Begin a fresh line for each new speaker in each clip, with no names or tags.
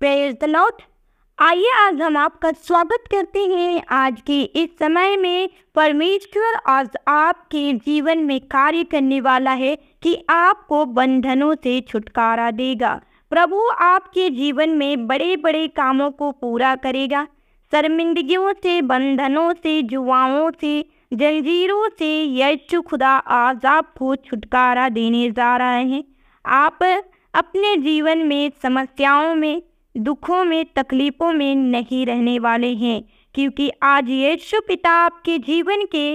Praise the Lord आइए आज हम आपका स्वागत करते हैं आज के इस समय में परमेश्वर आज आपके जीवन में कार्य करने वाला है कि आपको बंधनों से छुटकारा देगा प्रभु आपके जीवन में बड़े बड़े कामों को पूरा करेगा शर्मिंदगियों से बंधनों से जुआओं से जंजीरों से यशु खुदा आज आपको छुटकारा देने जा रहे हैं आप अपने जीवन में समस्याओं में दुखों में तकलीफ़ों में नहीं रहने वाले हैं क्योंकि आज यीशु पिता आपके जीवन के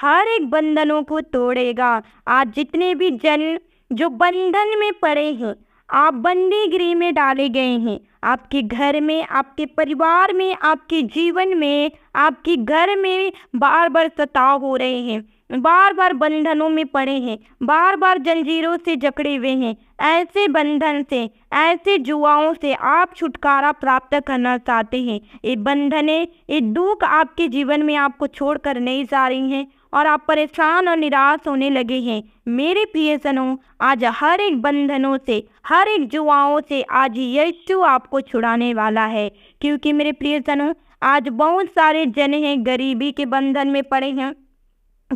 हर एक बंधनों को तोड़ेगा आज जितने भी जन जो बंधन में पड़े हैं आप बंदी गृह में डाले गए हैं आपके घर में आपके परिवार में आपके जीवन में आपके घर में बार बार सताव हो रहे हैं बार बार बंधनों में पड़े हैं बार बार जंजीरों से जकड़े हुए हैं ऐसे बंधन से ऐसे जुआओं से आप छुटकारा प्राप्त करना चाहते हैं ये बंधने ये दुख आपके जीवन में आपको छोड़कर नहीं जा रही हैं और आप परेशान और निराश होने लगे हैं मेरे प्रियजनों आज हर एक बंधनों से हर एक जुआओं से आज यशु आपको छुड़ाने वाला है क्योंकि मेरे प्रियजनों आज बहुत सारे जन हैं गरीबी के बंधन में पड़े हैं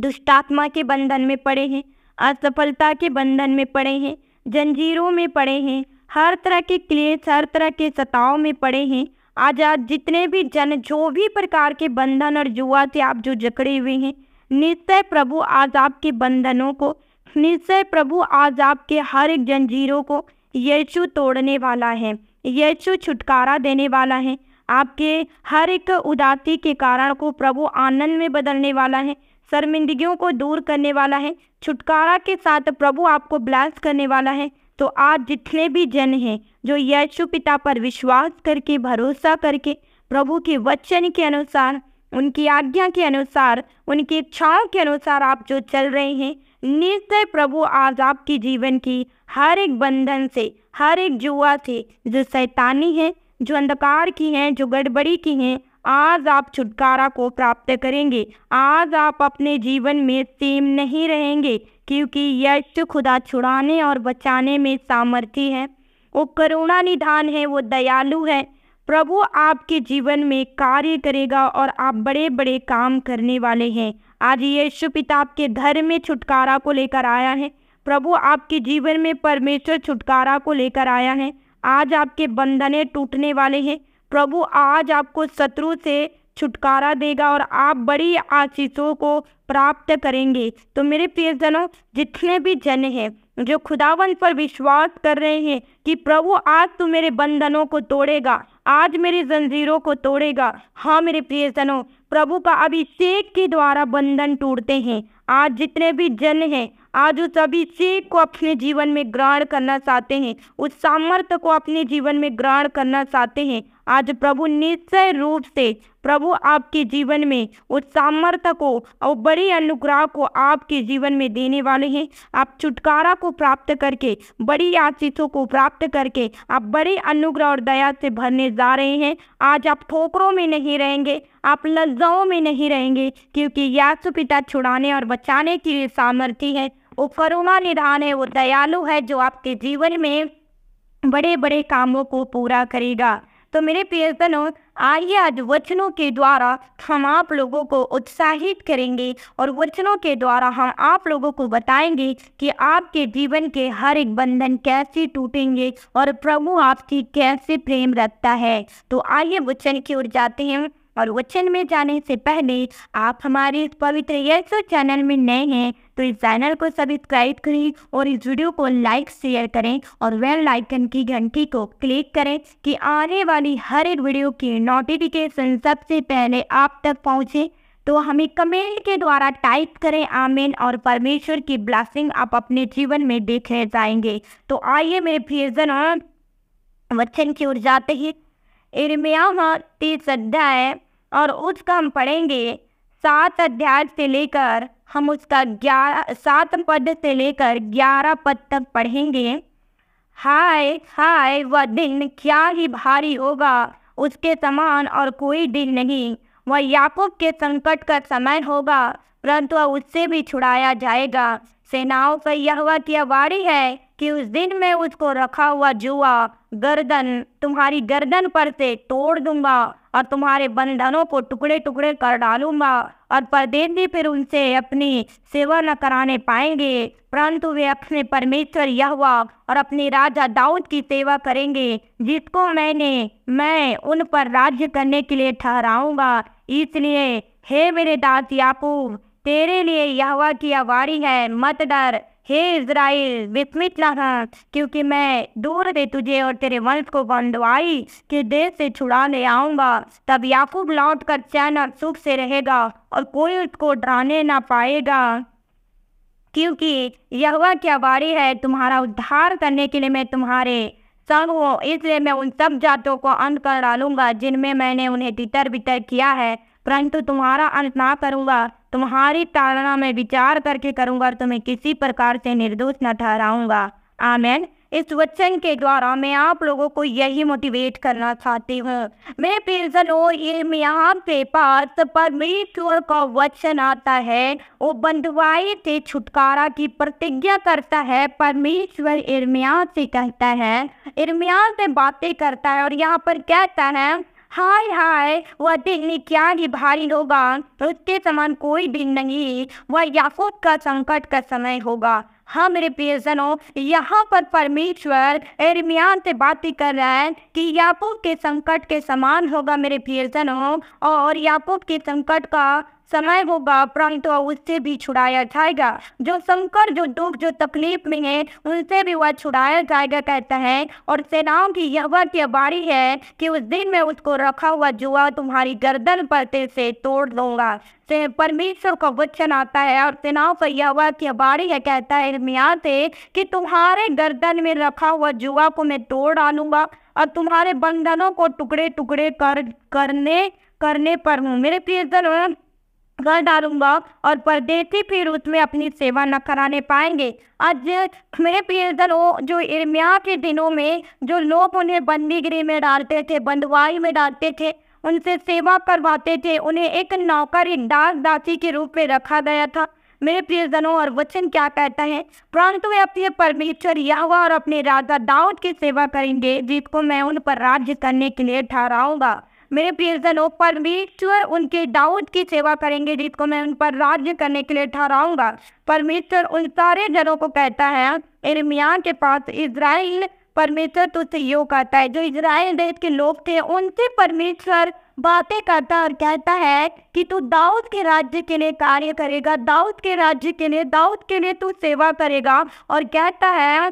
दुष्टात्मा के बंधन में पड़े हैं असफलता के बंधन में पड़े हैं जंजीरों में पड़े हैं हर तरह के क्लेश हर तरह के सताओं में पड़े हैं आज आज जितने भी जन जो भी प्रकार के बंधन और जुआ से आप जो जकड़े हुए हैं निश्चय प्रभु आज आपके बंधनों को निश्चय प्रभु आज आपके हर एक जंजीरों को यशु तोड़ने वाला है यशु छुटकारा देने वाला है आपके हर एक उदासी के कारण को प्रभु आनंद में बदलने वाला है शर्मिंदगियों को दूर करने वाला है छुटकारा के साथ प्रभु आपको ब्लास करने वाला है तो आज जितने भी जन हैं जो यशु पिता पर विश्वास करके भरोसा करके प्रभु के वचन के अनुसार उनकी आज्ञा के अनुसार उनकी इच्छाओं के अनुसार आप जो चल रहे हैं निश्चय प्रभु आज आपके जीवन की हर एक बंधन से हर एक जुआ से जो सैतानी है जो अंधकार की हैं जो गड़बड़ी की हैं आज आप छुटकारा को प्राप्त करेंगे आज आप अपने जीवन में सेम नहीं रहेंगे क्योंकि यश खुदा छुड़ाने और बचाने में सामर्थ्य है वो करुणा निधान है वो दयालु है प्रभु आपके जीवन में कार्य करेगा और आप बड़े बड़े काम करने वाले हैं आज यीशु पिता आपके घर में छुटकारा को लेकर आया है प्रभु आपके जीवन में परमेश्वर छुटकारा को लेकर आया है आज आपके बंधने टूटने वाले हैं प्रभु आज आपको शत्रु से छुटकारा देगा और आप बड़ी आशीषों को प्राप्त करेंगे तो मेरे प्रियजनों जितने भी जन हैं जो खुदावन पर विश्वास कर रहे हैं कि प्रभु आज तू मेरे बंधनों को तोड़ेगा आज मेरी जंजीरों को तोड़ेगा हाँ मेरे प्रियजनों प्रभु का अभिषेक के द्वारा बंधन टूटते हैं आज जितने भी जन हैं आज उस अभिषेक को अपने जीवन में ग्रहण करना चाहते हैं उस सामर्थ्य को अपने जीवन में ग्रहण करना चाहते हैं आज प्रभु निश्चय रूप से प्रभु आपके जीवन में उस सामर्थ्य को और बड़े अनुग्रह को आपके जीवन में देने वाले हैं आप छुटकारा को प्राप्त करके बड़ी आशीषों को प्राप्त करके आप बड़े अनुग्रह और दया से भरने जा रहे हैं आज आप ठोकरों में नहीं रहेंगे आप लज्जाओं में नहीं रहेंगे क्योंकि यासु पिता छुड़ाने और बचाने के लिए सामर्थ्य है वो करुणा निधान है वो दयालु है जो आपके जीवन में बड़े बड़े कामों को पूरा करेगा तो मेरे प्रियजनों आइए आज वचनों के द्वारा हम आप लोगों को उत्साहित करेंगे और वचनों के द्वारा हम आप लोगों को बताएंगे कि आपके जीवन के हर एक बंधन कैसे टूटेंगे और प्रभु आपकी कैसे प्रेम रखता है तो आइए वचन की ओर जाते हैं और वचन में जाने से पहले आप हमारे इस पवित्र यशो चैनल में नए हैं तो इस चैनल को सब्सक्राइब करें और इस वीडियो को लाइक शेयर करें और वेल आइकन की घंटी को क्लिक करें कि आने वाली हर एक वीडियो की नोटिफिकेशन सबसे पहले आप तक पहुँचे तो हमें कमेंट के द्वारा टाइप करें आमीन और परमेश्वर की ब्लासिंग आप अपने जीवन में देखे जाएंगे तो आइए मेरे फिर और वचन की ओर जाते ही इर्मिया तीस अध्याय और उसका हम पढ़ेंगे सात अध्याय से लेकर हम उसका ग्यारह सात पद से लेकर ग्यारह पद तक पढ़ेंगे हाय हाय वह दिन क्या ही भारी होगा उसके समान और कोई दिन नहीं वह याकूब के संकट का समय होगा परंतु उससे भी छुड़ाया जाएगा सेनाओं का यह की है कि उस दिन में उसको रखा हुआ जुआ गर्दन तुम्हारी गर्दन पर से तोड़ दूंगा और तुम्हारे बंधनों को टुकड़े टुकड़े कर डालूंगा और परदेसी फिर उनसे अपनी सेवा न कराने पाएंगे परंतु वे अपने परमेश्वर यहवा और अपने राजा दाऊद की सेवा करेंगे जिसको मैंने मैं उन पर राज्य करने के लिए ठहराऊंगा इसलिए हे मेरे दास याकूब तेरे लिए यहवा की आवारी है मत डर हे इज़राइल विस्मित रहा क्योंकि मैं दूर दे तुझे और तेरे वंश को बंदवाई के देश से छुड़ा ले आऊँगा तब याकूब लौट कर चैन और सुख से रहेगा और कोई उसको डराने ना पाएगा क्योंकि यहवा की आवारी है तुम्हारा उद्धार करने के लिए मैं तुम्हारे संग हूँ इसलिए मैं उन सब जातों को अंत कर डालूंगा जिनमें मैंने उन्हें तितर बितर किया है परंतु तुम्हारा अंत ना करूँगा तुम्हारी तारणा में विचार करके करूंगा और तुम्हें किसी प्रकार से निर्दोष न ठहराऊंगा आमेन इस वचन के द्वारा मैं आप लोगों को यही मोटिवेट करना चाहती हूँ मैं प्रियजनों ये यहाँ के पास परमेश्वर का वचन आता है वो बंधुआई से छुटकारा की प्रतिज्ञा करता है परमेश्वर इर्मिया से कहता है इर्मिया से बातें करता है और यहाँ पर कहता है हाय हाय वह दिन क्या ही भारी होगा उसके समान कोई भी नहीं वह याकूब का संकट का समय होगा हाँ मेरे प्रियजनों यहाँ पर परमेश्वर एरमियान से बातें कर रहे हैं कि याकूब के संकट के समान होगा मेरे प्रियजनों और याकूब के संकट का समय होगा परंतु तो उससे भी छुड़ाया जाएगा जो संकर जो दुख जो तकलीफ में है उनसे भी वह छुड़ाया जाएगा कहता है और सेनाओं की यह वक्त की बारी है कि उस दिन में उसको रखा हुआ जुआ तुम्हारी गर्दन पलते से तोड़ दूंगा से परमेश्वर का वचन आता है और सेनाओं का यह वक्त की बारी है कहता है मियाँ से कि तुम्हारे गर्दन में रखा हुआ जुआ को मैं तोड़ डालूंगा और तुम्हारे बंधनों को टुकड़े टुकड़े कर करने करने पर हूँ मेरे प्रियजन कर डालूंगा और परदेसी फिर उसमें अपनी सेवा न कराने पाएंगे आज मेरे प्रियजनों जो इर्मिया के दिनों में जो लोग उन्हें बंदी गृह में डालते थे बंदवाई में डालते थे उनसे सेवा करवाते थे उन्हें एक नौकर एक दास दासी के रूप में रखा गया था मेरे प्रियजनों और वचन क्या कहता है परंतु वे अपने परमेश्वर यावा और अपने राजा दाऊद की सेवा करेंगे जिसको मैं उन पर राज्य करने के लिए ठहराऊंगा मेरे प्रियजनों परमेश्वर उनके दाऊद की सेवा करेंगे जिसको मैं उन पर राज्य करने के लिए ठहराऊंगा परमेश्वर उन सारे जनों को कहता है इर्मिया के पास इसराइल परमेश्वर तुझसे यो कहता है जो इसराइल देश के लोग थे उनसे परमेश्वर बातें करता और कहता है कि तू दाऊद के राज्य के लिए कार्य करेगा दाऊद के राज्य के लिए दाऊद के लिए तू सेवा करेगा और कहता है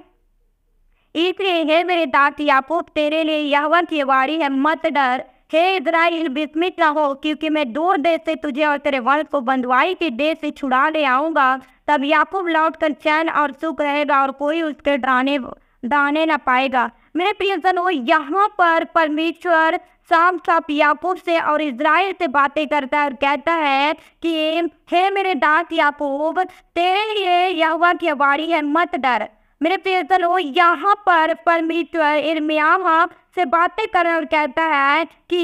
इसलिए है मेरे दात याकूब तेरे लिए की वारी है मत डर हे इसराइल विस्मित रहो क्योंकि मैं दूर देश से तुझे और तेरे वंश को बंधुआई के देश से छुड़ा ले आऊँगा तब याकूब लौट कर चैन और सुख रहेगा और कोई उसके डाने डराने ना पाएगा मेरे वो यहाँ पर परमेश्वर साफ साफ याकूब से और इसराइल से बातें करता है और कहता है कि हे मेरे दास याकूब तेरे लिए यहवा की अवारी है मत डर मेरे प्रियतन हो यहाँ पर परमेश्वर इर्मिया से बातें कर और कहता है कि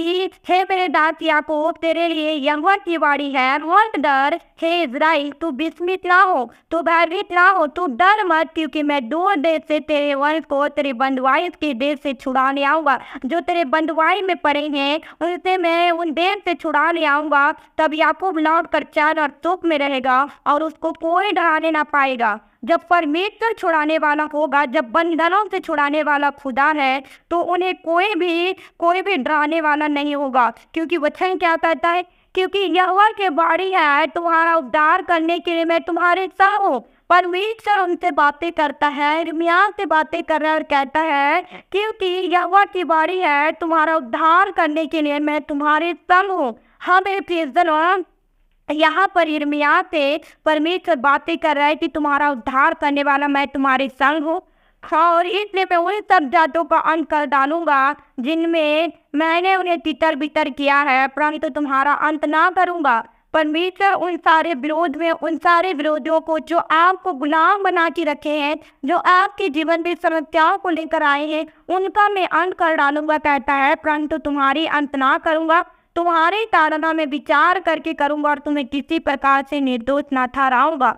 हे मेरे दास याकूब तेरे लिए यहाँ की वाड़ी है और डर हे इज़राइल तू विस्मित ना हो तू भयभीत ना हो तू डर मत क्योंकि मैं दूर देश से तेरे वंश को तेरे बंदवाई के देश से छुड़ा ले आऊँगा जो तेरे बंदवाई में पड़े हैं उनसे मैं उन देश से छुड़ा ले आऊँगा तब याकूब लौट कर चैन और चुप में रहेगा और उसको कोई डराने ना पाएगा जब परमेश्वर छुड़ाने वाला होगा जब बंधनों से छुड़ाने वाला खुदा है तो उन्हें कोई भी कोई भी डराने वाला नहीं होगा क्योंकि वचन क्या कहता है क्योंकि यहवा के बाड़ी है तुम्हारा उद्धार करने के लिए मैं तुम्हारे साथ हूँ परमेश्वर उनसे बातें करता है रिमिया से बातें कर रहा है और कहता है क्योंकि यहवा की बाड़ी है तुम्हारा उद्धार करने के लिए मैं तुम्हारे संग हूँ हम एक यहाँ पर इर्मिया से परमेश्वर बातें कर रहे कि तुम्हारा उद्धार करने वाला मैं तुम्हारे संग हूँ हाँ, और इसलिए मैं उन सब जातों का अंत कर डालूंगा जिनमें मैंने उन्हें तितर बितर किया है परंतु तो तुम्हारा अंत ना करूंगा परमेश्वर उन सारे विरोध में उन सारे विरोधियों को जो आपको गुलाम बना के रखे हैं जो आपके जीवन में समस्याओं को लेकर आए हैं उनका मैं अंत कर डालूंगा कहता है परंतु तुम्हारी अंत ना करूंगा तुम्हारे तारना में विचार करके करूंगा और तुम्हें किसी प्रकार से निर्दोष ना ठहराऊंगा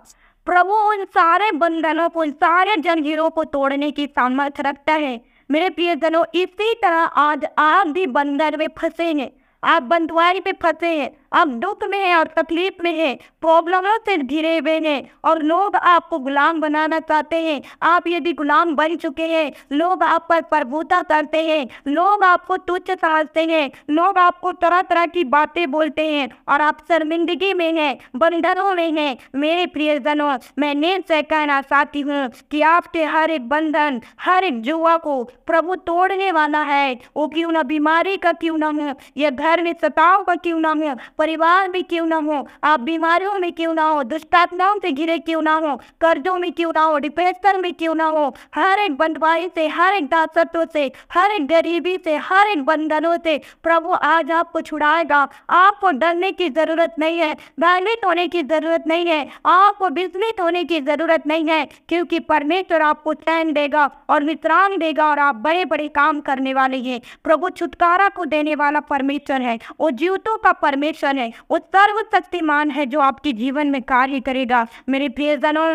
प्रभु उन सारे बंधनों को उन सारे जंजीरों को तोड़ने की सामर्थ्य रखता है मेरे प्रियजनों इसी तरह आज आप भी बंधन में फंसे हैं आप बंधुआई पे फंसे हैं आप दुख में हैं और तकलीफ में हैं प्रॉब्लमों से घिरे हुए हैं और लोग आपको गुलाम बनाना चाहते हैं आप यदि गुलाम बन चुके हैं लोग आप पर प्रभुता करते हैं लोग आपको तुच्छ समझते हैं लोग आपको तरह तरह की बातें बोलते हैं और आप शर्मिंदगी में हैं बंधनों में हैं मेरे प्रियजनों मैं नेम से कहना चाहती हूँ कि आपके हर एक बंधन हर एक जुआ को प्रभु तोड़ने वाला है वो क्यों ना बीमारी का क्यों ना हो या घर में सताव का क्यों ना हो परिवार में क्यों ना हो आप बीमारियों में क्यों ना हो दुष्टात्माओं से घिरे क्यों ना हो कर्जों में क्यों ना हो डिप्रेशन में क्यों ना हो हर एक बंदवाई से हर एक दासत्व से हर एक गरीबी से हर एक बंधनों से प्रभु आज आपको छुड़ाएगा आपको डरने की जरूरत नहीं है भयभीत होने की जरूरत नहीं है आपको विस्मित होने की जरूरत नहीं है क्योंकि परमेश्वर आपको चैन देगा और विश्राम देगा और आप बड़े बड़े काम करने वाले हैं प्रभु छुटकारा को देने वाला परमेश्वर है और जीवतों का परमेश्वर शक्तिमान है वो सर्वशक्तिमान है जो आपके जीवन में कार्य करेगा मेरे प्रियजनों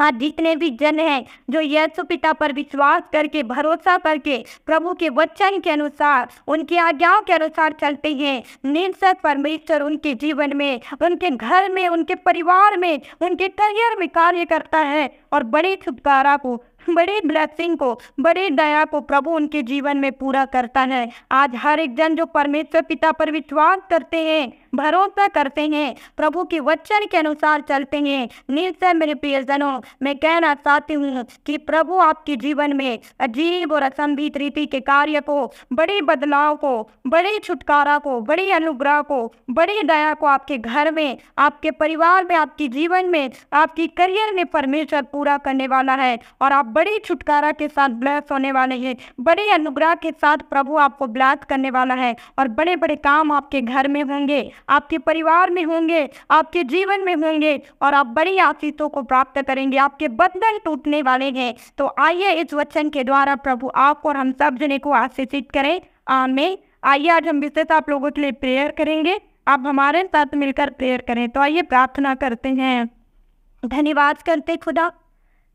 आज जितने भी जन हैं जो यशु पिता पर विश्वास करके भरोसा करके प्रभु के वचन के अनुसार उनकी आज्ञाओं के अनुसार चलते हैं निर्सक परमेश्वर उनके जीवन में उनके घर में उनके परिवार में उनके करियर में कार्य करता है और बड़े छुटकारा को बड़े ब्लेसिंग को बड़े दया को प्रभु उनके जीवन में पूरा करता है आज हर एक जन जो परमेश्वर पिता पर विश्वास करते हैं भरोसा करते हैं प्रभु के वचन के अनुसार चलते हैं निश्चय मेरे प्रियजनों मैं कहना चाहती हूँ कि प्रभु आपके जीवन में अजीब और असंभित रीति के कार्य को बड़े बदलाव को बड़े छुटकारा को बड़े अनुग्रह को बड़े दया को आपके घर में आपके परिवार में आपके जीवन में आपकी करियर में परमेश्वर पूरा करने वाला है और आप बड़े छुटकारा के साथ ब्लैस होने वाले हैं बड़े अनुग्रह के साथ प्रभु आपको ब्लैस करने वाला है और बड़े बड़े काम आपके घर में होंगे आपके परिवार में होंगे आपके जीवन में होंगे और आप बड़ी आशीषों को प्राप्त करेंगे आपके बंधन टूटने वाले हैं तो आइए इस वचन के द्वारा प्रभु आप और हम सब जने को आशीषित करें आमे आइए आज हम विशेष आप लोगों के लिए प्रेयर करेंगे आप हमारे साथ मिलकर प्रेयर करें तो आइए प्रार्थना करते हैं धन्यवाद करते खुदा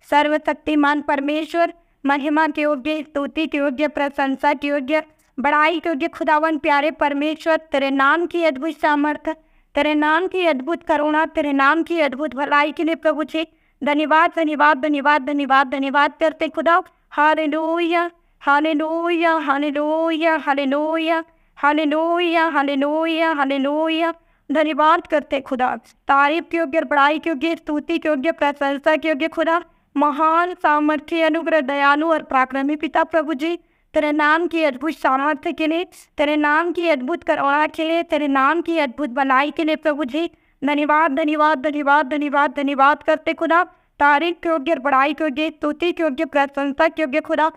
सर्वशक्तिमान परमेश्वर महिमा के योग्य स्तुति के योग्य प्रशंसा के योग्य बड़ाई क्योंकि खुदावन प्यारे परमेश्वर तेरे नाम की अद्भुत सामर्थ्य तेरे नाम की अद्भुत करुणा तेरे नाम की अद्भुत भलाई के लिए प्रभु जी धन्यवाद धन्यवाद धन्यवाद धन्यवाद धन्यवाद करते खुदा हाले लोहिया हाले लोहिया हाले लोहिया हाले लोहिया हाले लोहिया हाले लोहिया हाले लोहिया धन्यवाद करते खुदा तारीफ के योग्य बड़ाई के योग्य स्तुति के योग्य प्रशंसा के योग्य खुदा महान सामर्थ्य अनुग्रह दयालु और पराक्रमी पिता प्रभु जी तेरे नाम की अद्भुत सामर्थ्य के लिए तेरे नाम की अद्भुत करुणा के लिए तेरे नाम की अद्भुत भलाई के लिए प्रभु जी धन्यवाद धन्यवाद धन्यवाद धन्यवाद धन्यवाद करते खुदा तारीफ के योग्य बढ़ाई के योग्य स्तुति के योग्य प्रशंसा के योग्य खुदा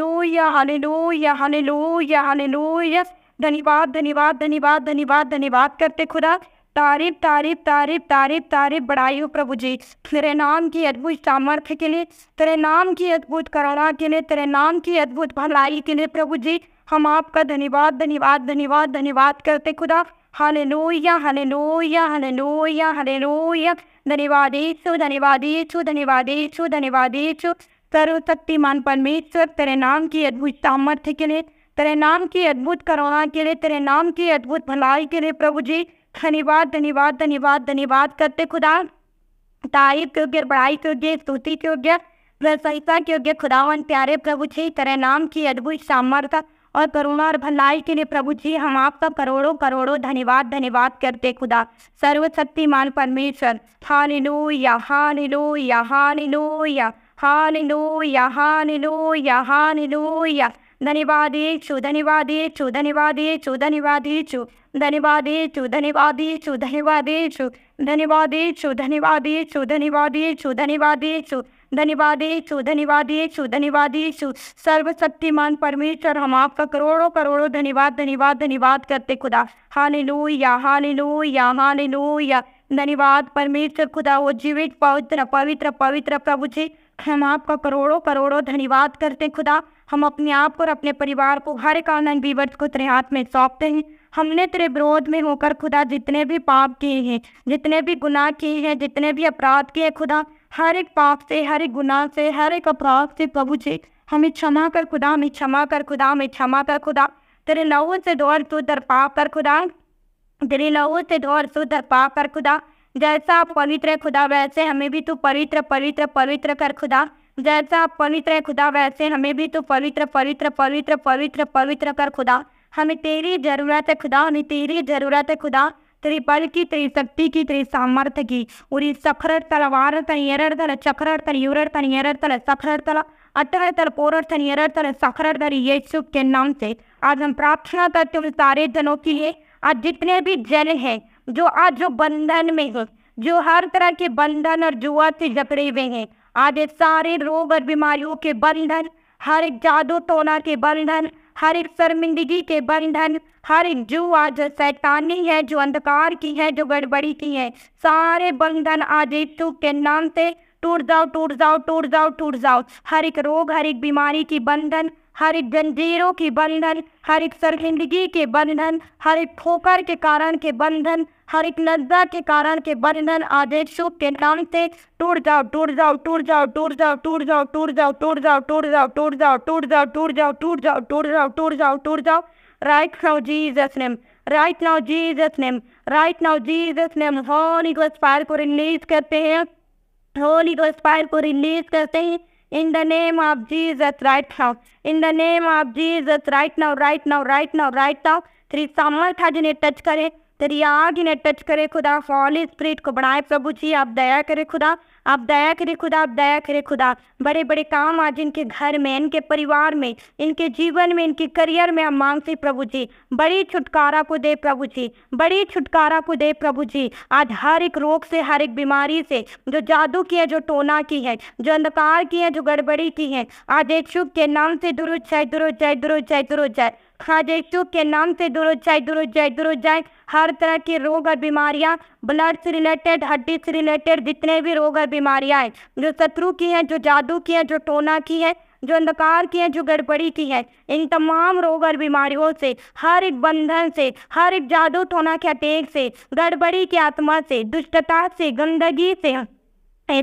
लो या हाल लो या हाल लो यस धन्यवाद धन्यवाद धन्यवाद धन्यवाद धन्यवाद करते खुदा तारीफ तारीफ तारीफ तारीफ तारीफ बढ़ाई हो प्रभु जी तेरे नाम की अद्भुत सामर्थ्य के लिए तेरे नाम की अद्भुत करुणा के लिए तेरे नाम की अद्भुत भलाई के लिए प्रभु जी हम आपका धन्यवाद धन्यवाद धन्यवाद धन्यवाद करते खुदा हले लोहिया हले लोहिया हले लोहिया हले लोहिया धन्यवाद ईशु धन्यवाद ईशु धन्यवाद ईशु धन्यवाद ईशु सर्वशक्तिमान परमेश्वर तेरे नाम की अद्भुत सामर्थ्य के लिए तेरे नाम की अद्भुत करुणा के लिए तेरे नाम की अद्भुत भलाई के लिए प्रभु जी धन्यवाद धन्यवाद धन्यवाद धन्यवाद करते खुदा तारीफ योग्य बड़ाई योग्य स्तुति योग्य प्रशंसा योग्य खुदावन प्यारे प्रभु जी तेरे नाम की अद्भुत सामर्थ्य और करुणा और भलाई के लिए प्रभु जी हम आपका करोड़ों करोड़ों धन्यवाद धन्यवाद करते खुदा सर्वशक्तिमान परमेश्वर या हालेलुया लो या हालेलुया लो या धनिवादेक्षु धनिवादेक्षु धनिवादेक्षु चु धनिवादेक्षु चु धनिवादेक्षु चु धनिवादेक्षु चु धनिवादेक्षु चु धन्यवादेशु धन्यवादेशु सर्वशक्तिमान परमेश्वर हम आपका करोड़ों करोड़ों धन्यवाद धन्यवाद धन्यवाद करते खुदा या या हाली लू या धन्यवाद परमेश्वर खुदा वो जीवित पवित्र पवित्र पवित्र प्रभु जी हम आपका करोड़ों करोड़ों धन्यवाद करते हैं खुदा हम अपने आप को और अपने परिवार को हर एक ऑनलाइन बीवर्स को तेरे हाथ में सौंपते हैं हमने तेरे विरोध में होकर खुदा जितने भी पाप किए हैं जितने भी गुनाह किए हैं जितने भी अपराध किए हैं खुदा हर एक पाप से हर एक गुनाह से हर एक अपराध से प्रभु जी हमें क्षमा कर खुदा हमें क्षमा कर खुदा हमें क्षमा कर खुदा तेरे लहू से दौड़ तू दर पाप कर खुदा दिलिलऊत और शुद्ध पा कर खुदा जैसा पवित्र खुदा वैसे हमें भी तू पवित्र पवित्र पवित्र कर खुदा जैसा पवित्र खुदा वैसे हमें भी तू पवित्र पवित्र पवित्र पवित्र पवित्र कर खुदा हमें तेरी ज़रूरत है खुदा हमें तेरी ज़रूरत है खुदा तेरी बल की तेरी शक्ति की तेरी सामर्थ्य की उरी तल वार तन एर तल चक्र तन यूर तन एर तल सखर तल अतर तल पोर तन एर तल सखरर तन यीशु के नाम से आज हम प्रार्थना करते हुए सारे जनों के लिए आज जितने भी जन हैं जो आज जो बंधन में हैं जो हर तरह के बंधन और जुआ से जकड़े हुए हैं आज सारे रोग और बीमारियों के बंधन हर एक जादू टोना के बंधन हर एक शर्मिंदगी के बंधन हर एक जुआ जो सैतानी है जो अंधकार की है जो गड़बड़ी की है सारे बंधन आज यीशु के नाम से टूट जाओ टूट जाओ टूट जाओ टूट जाओ हर एक रोग हर एक बीमारी की बंधन हर एक जंजीरों के बंधन हर एक सरमिंदगी के बंधन हर एक ठोकर के कारण के बंधन हर एक लज्जा के कारण के बंधन आदेशों के नाम से टूट जाओ टूट जाओ टूट जाओ टूट जाओ टूट जाओ टूट जाओ टूट जाओ टूट जाओ टूट जाओ टूट जाओ टूट जाओ टूट जाओ टूट जाओ टूट जाओ टूट जाओ नाउ जी जस नेम राइट नाउ जी जस नेम राइट नाउ जी जस नेम होली को रिलीज करते हैं होली को स्पायर को रिलीज करते हैं In the name of Jesus, right now. In the name of Jesus, right now, right now, right now, right now. Shri सामर्थ आज इन्हें टच करें तेरी आग इन्हें टच करे खुदा फॉल स्प्रिट को बनाए प्रभु जी आप दया करे खुदा आप दया करे खुदा आप दया करे खुदा बड़े बड़े काम आज इनके घर में इनके परिवार में इनके जीवन में इनके करियर में हम मांगते प्रभु जी बड़ी छुटकारा को दे प्रभु जी बड़ी छुटकारा को दे प्रभु जी आज हर एक रोग से हर एक बीमारी से जो जादू की है जो टोना की है जो अंधकार की है जो गड़बड़ी की है आज एक शुभ के नाम से दुरुज जय दुरुज जय दुरुज जय दुरुज जय हाँ, खाजेटू के नाम से दूर हो जाए दूर हो जाए दूर हो जाए हर तरह के रोग और बीमारियां ब्लड से रिलेटेड हड्डी से रिलेटेड जितने भी रोग और बीमारियां हैं जो शत्रु की हैं जो जादू की हैं जो टोना की है जो अंधकार की है जो गड़बड़ी की है इन तमाम रोग और बीमारियों से हर एक बंधन से हर एक जादू टोना के अटेक से गड़बड़ी की आत्मा से दुष्टता से गंदगी से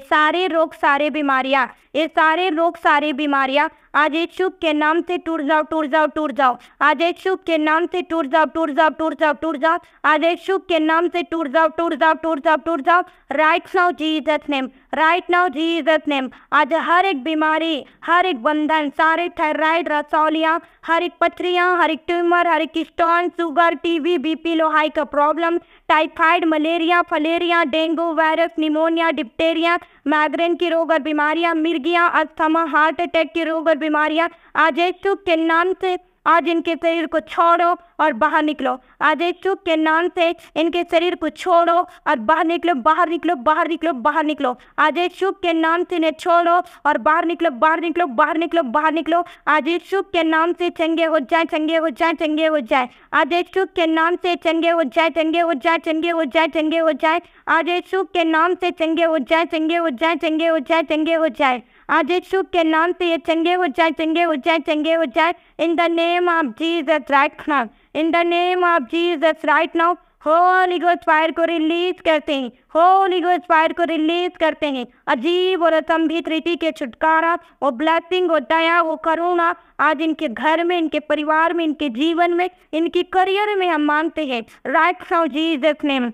सारे रोग सारे बीमारियां ये सारे रोग सारे बीमारियाँ आज एक शुभ के नाम से टूट जाओ टूट जाओ टूट जाओ आज एक शुभ के नाम से टूट जाओ टूट जाओ टूट जाओ टूट जाओ आज एक शुभ के नाम से टूट जाओ टूट जाओ टूट जाओ टूट जाओ right now Jesus name right now Jesus name आज हर एक बीमारी हर एक बंधन सारे थायराइड रसौलियाँ हर एक पथरियाँ हर एक ट्यूमर हर एक स्टोन शुगर वी बीपी पी लोहाई का problem typhoid malaria filaria dengue virus pneumonia diphtheria migraine के रोग और बीमारियां मिर्गियां अस्थमा हार्ट अटैक के रोग और बीमारियां आजेस्टु के नाम से आज इनके शरीर को छोड़ो और बाहर निकलो आज एक के नाम से इनके शरीर को छोड़ो और बाहर निकलो बाहर निकलो बाहर निकलो बाहर निकलो आज एक शुभ के नाम से इन्हें छोड़ो और बाहर निकलो बाहर निकलो बाहर निकलो बाहर निकलो आज एक शुभ के नाम से चंगे हो जाए चंगे हो जाए चंगे हो जाए आज एक के नाम से चंगे हो जाए चंगे हो जाए चंगे हो जाए चंगे हो जाए आज एक के नाम से चंगे हो जाए चंगे हो जाए चंगे हो जाए चंगे हो जाए आज इस सुख के नाम से ये चंगे हो जाए चंगे हो जाए चंगे हो जाए in the name of Jesus right now in the name of Jesus right now holy ghost fire को रिलीज करते हैं होली गोस्ट फायर को रिलीज करते हैं अजीब और असंभित रीति के छुटकारा वो ब्लैसिंग वो दया वो करुणा आज इनके घर में इनके परिवार में इनके जीवन में इनकी करियर में हम मानते हैं right now Jesus name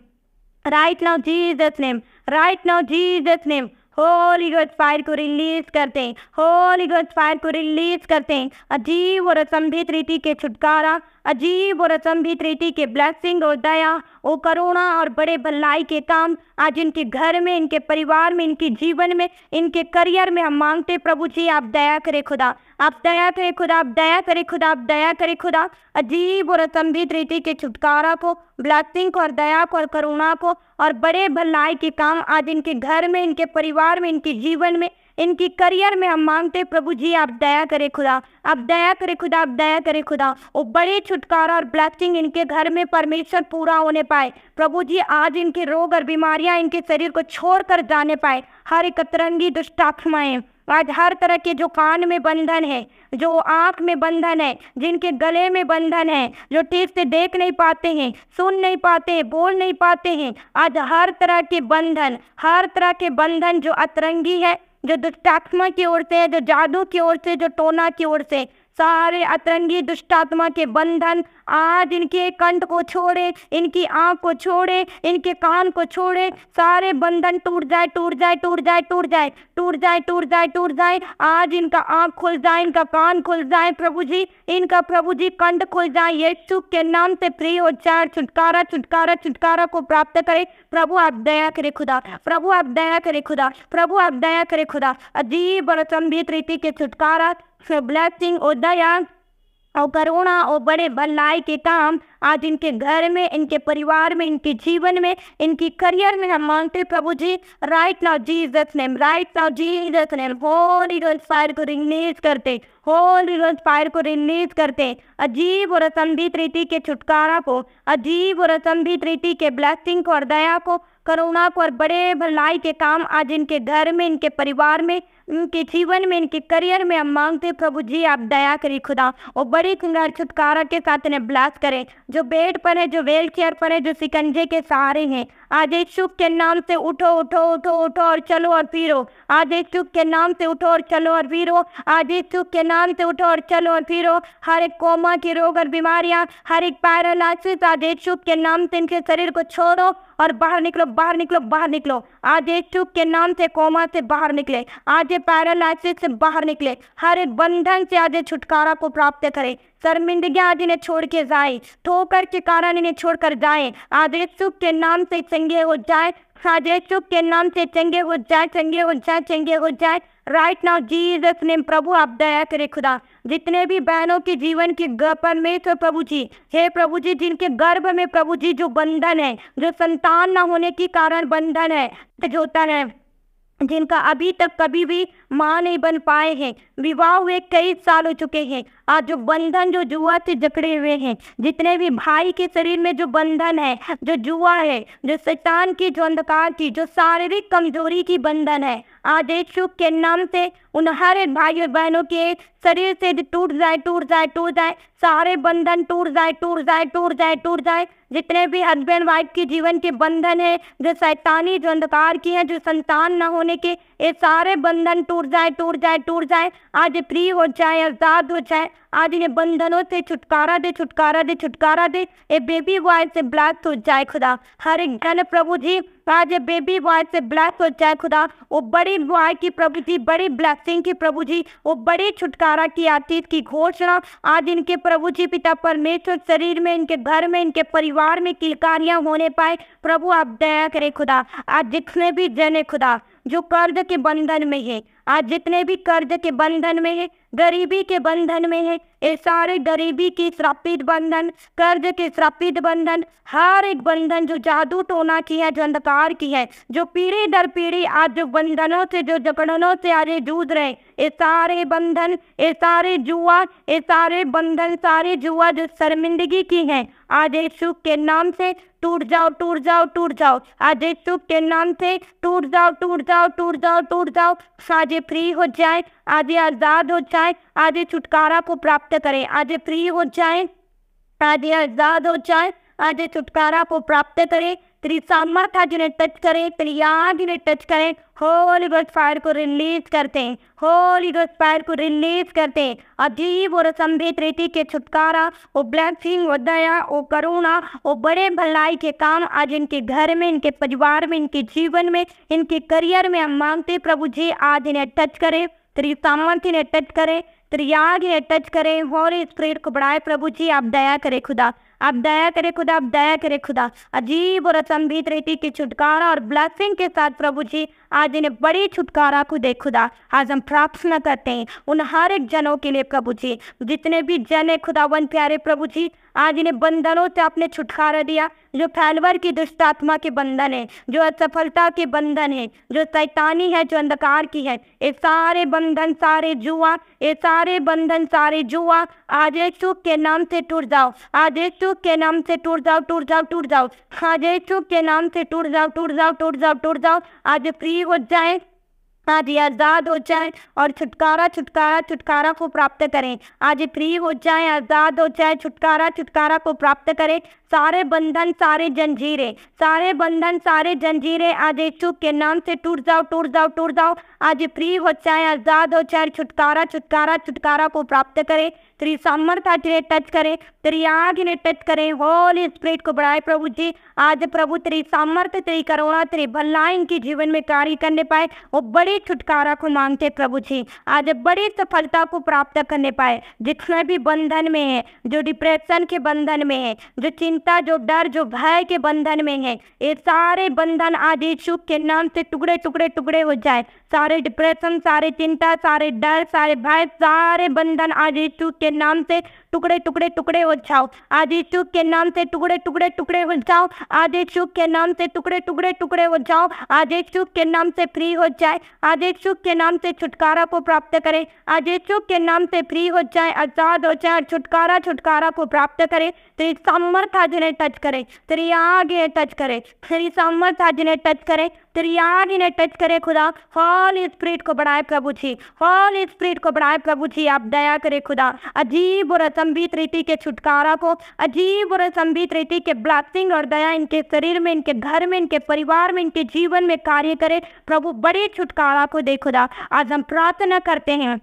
right now Jesus name right now Jesus name holy ghost fire को रिलीज करते हैं होली गोस्ट फायर को रिलीज करते हैं अजीब और असंभित रीति के छुटकारा अजीब और अचंभित रीति के ब्लैसिंग और दया ओ करुणा और बड़े भलाई के काम आज इनके घर में इनके परिवार में इनके जीवन में इनके करियर में हम मांगते प्रभु जी आप दया करे खुदा आप दया करे खुदा आप दया करे खुदा आप दया करे खुदा अजीब और अचंभित रीति के छुटकारा को ब्लैसिंग को और दया को और करुणा को और बड़े भलाई के काम आज इनके घर में इनके परिवार में इनके जीवन में इनकी करियर में हम मांगते प्रभु जी आप दया करे खुदा आप दया करे खुदा आप दया करे खुदा वो बड़े छुटकारा और ब्लैसिंग इनके घर में परमेश्वर पूरा होने पाए प्रभु जी आज इनके रोग और बीमारियां इनके शरीर को छोड़ कर जाने पाए हर एक तरंगी दुष्टात्माएं आज हर तरह के जो कान में बंधन है जो आँख में बंधन है जिनके गले में बंधन है जो ठीक से देख नहीं पाते हैं सुन नहीं पाते हैं बोल नहीं पाते हैं आज हर तरह के बंधन हर तरह के बंधन जो अतरंगी है जो दुष्टात्मा की ओर से जो जादू की ओर से जो टोना की ओर से सारे अतरंगी दुष्टात्मा के बंधन आज इनके कंठ को छोड़े इनकी आँख को छोड़े इनके कान को छोड़े सारे बंधन टूट जाए टूट जाए टूट जाए टूट जाए टूट जाए टूट जाए टूट जाए आज इनका आँख खुल जाए इनका कान खुल जाए प्रभु जी इनका प्रभु जी कंठ खुल जाए ये यीशु के नाम से प्रिय और चार छुटकारा छुटकारा छुटकारा को प्राप्त करे प्रभु आप दया करे खुदा प्रभु आप दया करे खुदा प्रभु आप दया करे खुदा अजीब और असंभित रीति के छुटकारा ब्लैसिंग और दया और करुणा और बड़े भलाई के काम आज इनके घर में इनके परिवार में इनके जीवन में इनकी करियर में हम मांगते प्रभु जी right now Jesus name right now Jesus name holy ghost fire को रिलीज करते होली गोस्ट फायर को रिलीज करते अजीब और असंभित रीति के छुटकारा को अजीब और असंभित रीति के ब्लैसिंग को और दया को करुणा को और बड़े भलाई के काम आज इनके घर में इनके परिवार में उनके जीवन में इनके करियर में हम मांगते प्रभु जी आप दया करें खुदा और बड़ी खुंगार छुटकारा के साथ इन्हें ब्लास्ट करें जो बेड पर है जो व्हील चेयर पर है जो सिकंजे के सहारे हैं आज एक शुभ के नाम से उठो उठो उठो उठो और चलो और पीरो आज एक शुभ के नाम से उठो और चलो और पीरो आज एक शुभ के नाम से उठो और चलो और पीरो हर एक कोमा की रोग और बीमारियाँ हर एक पैरालाइसिस आज एक शुभ के नाम से इनके शरीर को छोड़ो और बाहर निकलो बाहर निकलो बाहर निकलो आज एक शुभ के नाम से कोमा से बाहर निकले आज के पैरालिसिस से बाहर निकले हर एक बंधन से आज छुटकारा को प्राप्त करें शर्मिंदगी आज इन्हें छोड़ के जाए ठोकर के कारण इन्हें छोड़ कर जाए आज सुख के नाम से चंगे हो जाए आज सुख के नाम से चंगे हो जाए चंगे हो जाए चंगे हो जाए राइट नाउ जीसस नेम प्रभु आप दया करे खुदा जितने भी बहनों के जीवन के गर्भन में तो प्रभु जी हे प्रभु जी जिनके गर्भ में प्रभु जी जो बंधन है जो संतान न होने के कारण बंधन है जोतन है जिनका अभी तक कभी भी माँ नहीं बन पाए हैं विवाह हुए कई साल हो चुके हैं आज जो बंधन जो जुआ से जकड़े हुए हैं जितने भी भाई के शरीर में जो बंधन है जो जुआ है जो शैतान की जो अंधकार की जो शारीरिक कमजोरी की बंधन है आज यीशु के नाम से उन हर भाई और बहनों के शरीर से टूट जाए टूट जाए टूट जाए सारे बंधन टूट जाए टूट जाए टूट जाए टूट जाए जितने भी हस्बैंड वाइफ के जीवन के बंधन है जो शैतानी जो अंधकार की है जो संतान न होने के ये सारे बंधन टूट टूट जाए टूट जाए टूट जाए आज फ्री हो जाए आज़ाद हो जाए आज इन्हें बंधनों से छुटकारा दे छुटकारा दे छुटकारा दे ये बेबी बॉय से ब्लास्ट हो जाए खुदा हर एक जन प्रभु जी आज ये बेबी बॉय से ब्लास्ट हो जाए खुदा वो बड़ी बॉय की प्रभु जी बड़ी ब्लैसिंग की प्रभु जी वो बड़ी छुटकारा की आतीत की घोषणा आज इनके प्रभु जी पिता परमेश्वर शरीर में इनके घर में इनके परिवार में किलकारियाँ होने पाए प्रभु आप दया करें खुदा आज जितने भी जने खुदा जो कर्ज के बंधन में है आज जितने भी कर्ज के बंधन में है गरीबी के बंधन में है ये सारे गरीबी की श्रापित बंधन कर्ज के श्रापित बंधन हर एक बंधन जो जादू टोना की है जो अंधकार की है जो पीढ़ी दर पीढ़ी आज जो बंधनों से जो जकड़नों से आज जूझ रहे ये सारे बंधन ये सारे जुआ ये सारे बंधन सारे जुआ जो शर्मिंदगी की है आज सुख के नाम से टूट जाओ टूट जाओ टूट जाओ आज सुख के नाम से टूट जाओ टूट जाओ टूट जाओ टूट जाओ आज फ्री हो जाए आज आज़ाद हो जाए आज छुटकारा को प्राप्त प्राप्त करें आज फ्री हो जाए आज आजाद हो जाए आज छुटकारा को प्राप्त करें तेरी सामर्थ आज उन्हें टच करें तेरी आज उन्हें टच करें होली गोस्ट फायर को रिलीज करते हैं होली गोस्ट फायर को रिलीज करते हैं अजीब और असंभित रीति के छुटकारा वो ब्लैसिंग वो दया वो करुणा वो बड़े भलाई के काम आज इनके घर में इनके परिवार में इनके जीवन में इनके करियर में हम मांगते प्रभु जी आज इन्हें टच करें तेरी सामर्थ इन्हें टच करें त्रियाग है टच करें और इस प्रेयर को बढ़ाए प्रभु जी आप दया करें खुदा आप दया करे खुदा आप दया करे खुदा अजीब और असंभित रीति की छुटकारा और ब्लैसिंग के साथ प्रभु जी आज इन्हें बड़ी छुटकारा को दे खुदा आज हम प्रार्थना करते हैं उन हर एक जनों के लिए प्रभु जी जितने भी जन है वन प्यारे प्रभु जी आज इन्हें बंधनों से आपने छुटकारा दिया जो फैलवर की दुष्ट आत्मा के बंधन है जो असफलता के बंधन है जो सैतानी है जो अंधकार की है ये सारे बंधन सारे जुआ ये सारे बंधन सारे जुआ आज एक के नाम से टूट जाओ आज एक चूक के नाम से टूट जाओ टूट जाओ टूट जाओ आज चूक के नाम से टूट जाओ टूट जाओ टूट जाओ टूट जाओ आज फ्री हो जाए आज आज़ाद हो जाए और छुटकारा छुटकारा छुटकारा को प्राप्त करें आज फ्री हो जाए आज़ाद हो जाए छुटकारा छुटकारा को प्राप्त करें सारे बंधन सारे जंजीरें सारे बंधन सारे जंजीरें आज यीशु के नाम से टूट जाओ टूट जाओ टूट जाओ आज फ्री हो चाहे आज़ाद हो चाहे छुटकारा छुटकारा छुटकारा को प्राप्त करें तेरी सामर्थ आज ने टच करें तेरी आग ने टच करें होली स्प्रिट को बढ़ाए प्रभु जी आज प्रभु तेरी सामर्थ तेरी करुणा तेरी भलाई इनके जीवन में कार्य करने पाए वो बड़े छुटकारा को मांगते प्रभु जी आज बड़ी सफलता को प्राप्त करने पाए जितने भी बंधन में है जो डिप्रेशन के बंधन में है जो चिन्ह चिंता जो डर जो भय के बंधन में है ये सारे बंधन आज यीशु के नाम से टुकड़े टुकड़े टुकड़े हो जाए सारे डिप्रेशन सारे चिंता सारे डर सारे भय सारे बंधन आज यीशु के नाम से टुकड़े टुकड़े टुकड़े हो जाओ आज यीशु के नाम से टुकड़े टुकड़े टुकड़े हो जाओ आज यीशु के नाम से टुकड़े टुकड़े टुकड़े हो जाओ आज यीशु के नाम से फ्री हो जाए आज यीशु के नाम से छुटकारा को प्राप्त करे आज यीशु के नाम से फ्री हो जाए आजाद हो जाए छुटकारा छुटकारा को प्राप्त करे तेरी सामर्थ आज इन्हें टच करे तेरी आग इन्हें टच करे तेरी सामर्थ आज इन्हें टच करे तेरी आग इन्हें टच करे खुदा हॉल स्प्रिट को बढ़ाए प्रभु जी हॉल स्प्रिट को बढ़ाए प्रभु जी आप दया करे खुदा अजीब और असम संबित रीति के छुटकारा को अजीब और संबित रीति के ब्लासिंग और दया इनके शरीर में इनके घर में इनके परिवार में इनके जीवन में कार्य करे प्रभु बड़े छुटकारा को दे खुदा आज हम प्रार्थना करते हैं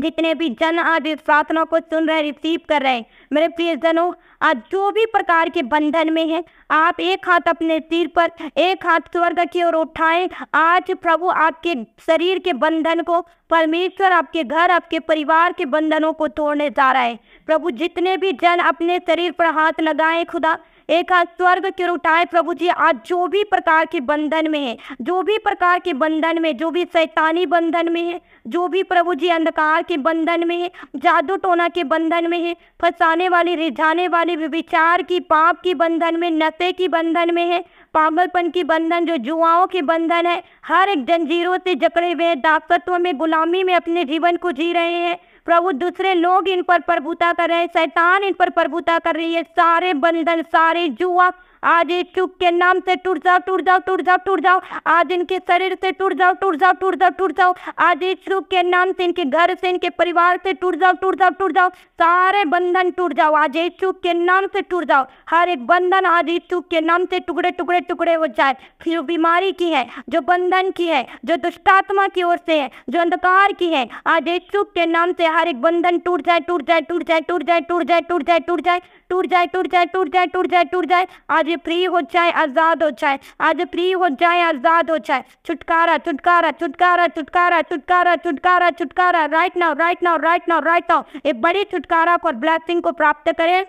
जितने भी जन आज इस प्रार्थना को सुन रहे रिसीव कर रहे हैं मेरे प्रियजनों आज जो भी प्रकार के बंधन में हैं आप एक हाथ अपने सिर पर एक हाथ स्वर्ग की ओर उठाएं आज प्रभु आपके शरीर के बंधन को परमेश्वर आपके घर आपके परिवार के बंधनों को तोड़ने जा रहा है प्रभु जितने भी जन अपने शरीर पर हाथ लगाएं खुदा एक स्वर्ग के उठाए प्रभु जी आज जो भी प्रकार के बंधन में है जो भी प्रकार के बंधन में जो भी शैतानी बंधन में है जो भी प्रभु जी अंधकार के बंधन में है जादू टोना के बंधन में है फंसाने वाली रिझाने वाली विचार की पाप की बंधन में नशे की बंधन में है पागलपन की बंधन जो जुआओं के बंधन है हर एक जंजीरों से जकड़े हुए दासत्व में गुलामी में अपने जीवन को जी रहे हैं प्रभु दूसरे लोग इन पर प्रभुता कर रहे हैं शैतान इन पर प्रभुता कर रही है सारे बंधन सारे जुआ आज इस चुप के नाम से टूट जाओ टूट जाओ टूट जाओ टूट जाओ आज इनके शरीर से टूट जाओ टूट जाओ टूट जाओ टूट जाओ आज इस चुप के नाम से इनके घर से इनके परिवार से टूट जाओ टूट जाओ टूट जाओ सारे बंधन टूट जाओ आज इस चुप के नाम से टूट जाओ हर एक बंधन आज इस चुप के नाम से टुकड़े टुकड़े टुकड़े हो जाए जो बीमारी की है जो बंधन की है जो दुष्टात्मा की ओर से है जो अंधकार की है आज इस चुप के नाम से हर एक बंधन टूट जाए टूट जाए टूट जाए टूट जाए टूट जाए टूट जाए टूट जाए टूट जाए टूट जाए टूट जाए टूट जाए टूट जाए आज ये फ्री हो जाए आज़ाद हो जाए आज फ्री हो जाए आज़ाद हो जाए छुटकारा छुटकारा छुटकारा छुटकारा छुटकारा छुटकारा छुटकारा right now right now right now right now ये बड़ी छुटकारा और ब्लैसिंग को प्राप्त करें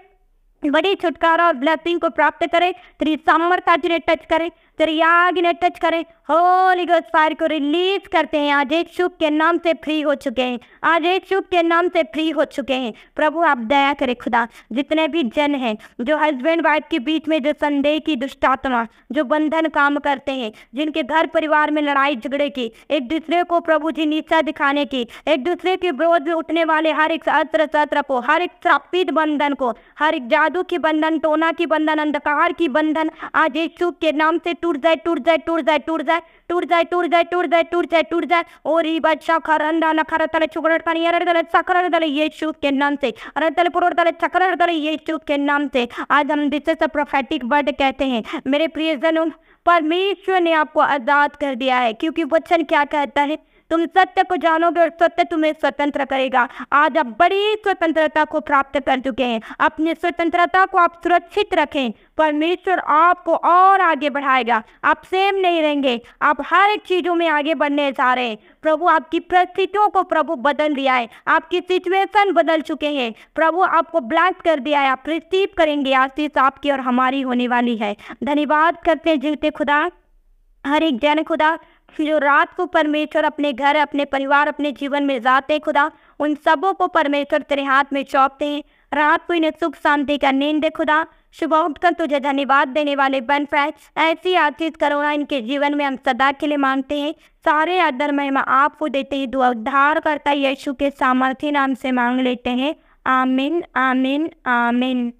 बड़ी छुटकारा और ब्लैसिंग को प्राप्त करें तेरी सामर्थ्य टच करें तेरी आग ने टच करें होली गोस्ट फायर को रिलीज करते हैं आज एक शुभ के नाम से फ्री हो चुके हैं आज एक शुभ के नाम से फ्री हो चुके हैं प्रभु आप दया करें खुदा जितने भी जन हैं जो हस्बैंड वाइफ के बीच में जो संदेह की दुष्टात्मा जो बंधन काम करते हैं जिनके घर परिवार में लड़ाई झगड़े की एक दूसरे को प्रभु जी नीचा दिखाने की एक दूसरे के विरोध में उठने वाले हर एक अस्त्र शस्त्र को हर एक सापित बंधन को हर एक जादू की बंधन टोना की बंधन अंधकार की बंधन आज एक शुभ के नाम से टूट जाए जाए जाए जाए जाए जाए जाए जाए जाए और खर अंदा न खर तले तले तले तले के नाम से अरे तले पुरोर तले चकर तले के नाम से आज हम दिस इज प्रोफेटिक वर्ड कहते हैं मेरे प्रियजनों परमेश्वर ने आपको आज़ाद कर दिया है क्योंकि वचन क्या कहता है तुम सत्य को जानोगे और सत्य तुम्हें स्वतंत्र करेगा आज आप बड़ी स्वतंत्रता को प्राप्त कर चुके हैं अपनी स्वतंत्रता को आप सुरक्षित रखें परमेश्वर आपको और आगे बढ़ाएगा आप सेम नहीं रहेंगे आप हर एक चीज़ों में आगे बढ़ने जा रहे हैं प्रभु आपकी परिस्थितियों को प्रभु बदल दिया है आपकी सिचुएशन बदल चुके हैं प्रभु आपको ब्लैक कर दिया है आप रिसीव करेंगे आशीष आपकी और हमारी होने वाली है धन्यवाद करते हैं जीवते खुदा हर एक जन खुदा जो रात को परमेश्वर अपने घर अपने परिवार अपने जीवन में जाते खुदा उन सबों को परमेश्वर तेरे हाथ में चौंपते हैं रात को इन्हें सुख शांति का नींद दे खुदा सुबह उठकर तुझे धन्यवाद देने वाले बन पाए ऐसी आशीष करोना इनके जीवन में हम सदा के लिए मांगते हैं सारे आदर महिमा आपको देते ही दुआ उद्धार करता यीशु के सामर्थ्य नाम से मांग लेते हैं आमिन आमिन आमिन